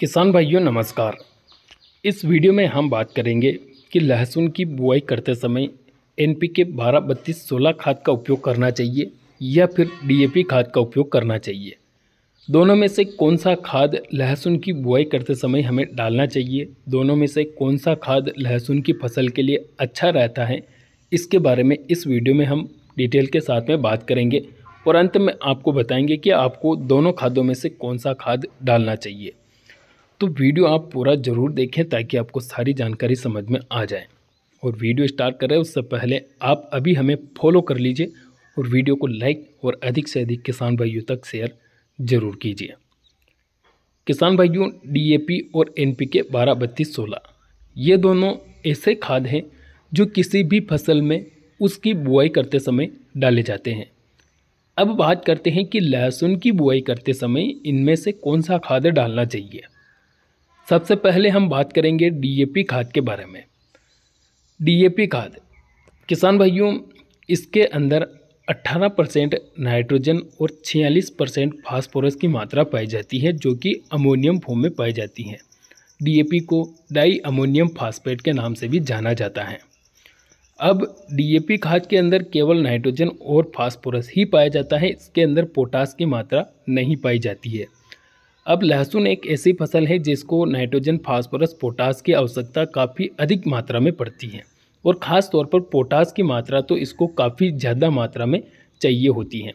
किसान भाइयों नमस्कार इस वीडियो में हम बात करेंगे कि लहसुन की बुआई करते समय एन पी के बारह बत्तीस सोलह खाद का उपयोग करना चाहिए या फिर डीएपी खाद का उपयोग करना चाहिए दोनों में से कौन सा खाद लहसुन की बुआई करते समय हमें डालना चाहिए दोनों में से कौन सा खाद लहसुन की फसल के लिए अच्छा रहता है इसके बारे में इस वीडियो में हम डिटेल के साथ में बात करेंगे और अंत में आपको बताएंगे कि आपको दोनों खादों में से कौन सा खाद डालना चाहिए तो वीडियो आप पूरा ज़रूर देखें ताकि आपको सारी जानकारी समझ में आ जाए और वीडियो स्टार्ट करें उससे पहले आप अभी हमें फॉलो कर लीजिए और वीडियो को लाइक और अधिक से अधिक किसान भाइयों तक शेयर ज़रूर कीजिए किसान भाइयों डीएपी और एनपीके बारह बत्तीस सोलह ये दोनों ऐसे खाद हैं जो किसी भी फसल में उसकी बुआई करते समय डाले जाते हैं अब बात करते हैं कि लहसुन की बुआई करते समय इनमें से कौन सा खाद डालना चाहिए सबसे पहले हम बात करेंगे डीएपी खाद के बारे में डीएपी खाद किसान भाइयों इसके अंदर 18 परसेंट नाइट्रोजन और 46 परसेंट फास्फोरस की मात्रा पाई जाती है जो कि अमोनियम फॉर्म में पाई जाती है डीएपी को डाई अमोनियम फास्फेट के नाम से भी जाना जाता है अब डीएपी खाद के अंदर केवल नाइट्रोजन और फास्फोरस ही पाया जाता है इसके अंदर पोटास की मात्रा नहीं पाई जाती है अब लहसुन एक ऐसी फसल है जिसको नाइट्रोजन फास्फोरस पोटास की आवश्यकता काफ़ी अधिक मात्रा में पड़ती है और ख़ास तौर पर पोटास की मात्रा तो इसको काफ़ी ज़्यादा मात्रा में चाहिए होती है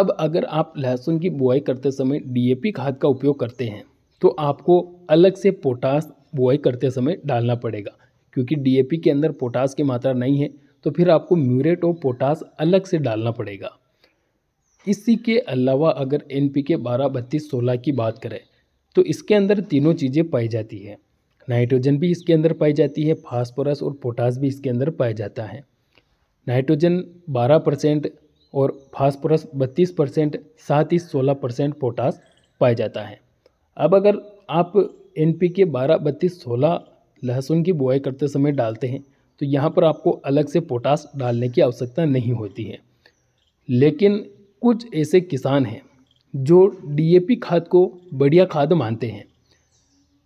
अब अगर आप लहसुन की बुआई करते समय डी खाद का उपयोग करते हैं तो आपको अलग से पोटास बुआई करते समय डालना पड़ेगा क्योंकि डी के अंदर पोटास की मात्रा नहीं है तो फिर आपको म्यूरेट और पोटास अलग से डालना पड़ेगा इसी के अलावा अगर एन पी के बारह बत्तीस सोलह की बात करें तो इसके अंदर तीनों चीज़ें पाई जाती है नाइट्रोजन भी इसके अंदर पाई जाती है फास्फोरस और पोटास भी इसके अंदर पाया जाता है नाइट्रोजन बारह परसेंट और फास्फोरस बत्तीस परसेंट साथ ही सोलह परसेंट पोटास पाया जाता है अब अगर आप एन पी के बारह बत्तीस सोलह लहसुन की बुआई करते समय डालते हैं तो यहाँ पर आपको अलग से पोटास डालने की आवश्यकता नहीं होती है लेकिन कुछ ऐसे किसान हैं जो डीएपी खाद को बढ़िया खाद मानते हैं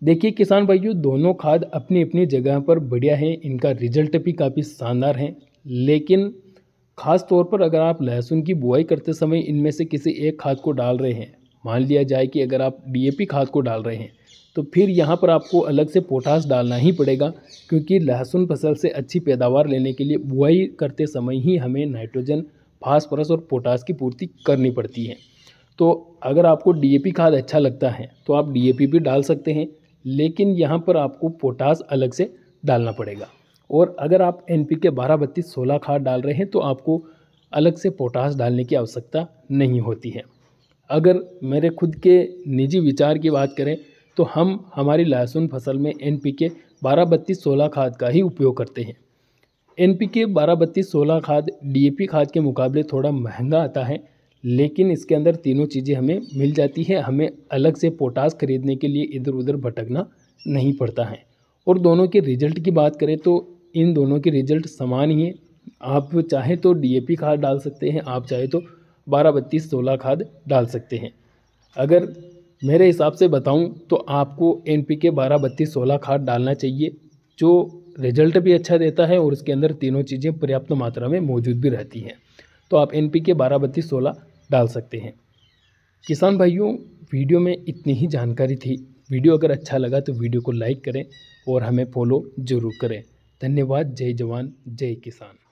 देखिए किसान भाइयों दोनों खाद अपनी अपनी जगह पर बढ़िया हैं इनका रिजल्ट भी काफ़ी शानदार है लेकिन खास तौर पर अगर आप लहसुन की बुआई करते समय इनमें से किसी एक खाद को डाल रहे हैं मान लिया जाए कि अगर आप डीएपी खाद को डाल रहे हैं तो फिर यहाँ पर आपको अलग से पोटास डालना ही पड़ेगा क्योंकि लहसुन फसल से अच्छी पैदावार लेने के लिए बुआई करते समय ही हमें नाइट्रोजन फास्फोरस और पोटास की पूर्ति करनी पड़ती है तो अगर आपको डीएपी खाद अच्छा लगता है तो आप डीएपी भी डाल सकते हैं लेकिन यहाँ पर आपको पोटास अलग से डालना पड़ेगा और अगर आप एन पी के बारह बत्तीस सोलह खाद डाल रहे हैं तो आपको अलग से पोटास डालने की आवश्यकता नहीं होती है अगर मेरे खुद के निजी विचार की बात करें तो हम हमारी लहसुन फसल में एन पी के बारह बत्तीस सोलह खाद का ही उपयोग करते हैं एन पी के बारह बत्तीस सोलह खाद डी खाद के मुकाबले थोड़ा महंगा आता है लेकिन इसके अंदर तीनों चीज़ें हमें मिल जाती है हमें अलग से पोटास खरीदने के लिए इधर उधर भटकना नहीं पड़ता है और दोनों के रिजल्ट की बात करें तो इन दोनों के रिजल्ट समान ही हैं आप चाहे तो पी खाद डाल सकते हैं आप चाहे तो बारह बत्तीस सोलह खाद डाल सकते हैं अगर मेरे हिसाब से बताऊं तो आपको एन पी के बारह बत्तीस सोलह खाद डालना चाहिए जो रिजल्ट भी अच्छा देता है और उसके अंदर तीनों चीज़ें पर्याप्त मात्रा में मौजूद भी रहती हैं तो आप एन पी के बारह बत्तीस सोलह डाल सकते हैं किसान भाइयों वीडियो में इतनी ही जानकारी थी वीडियो अगर अच्छा लगा तो वीडियो को लाइक करें और हमें फॉलो ज़रूर करें धन्यवाद जय जवान जय किसान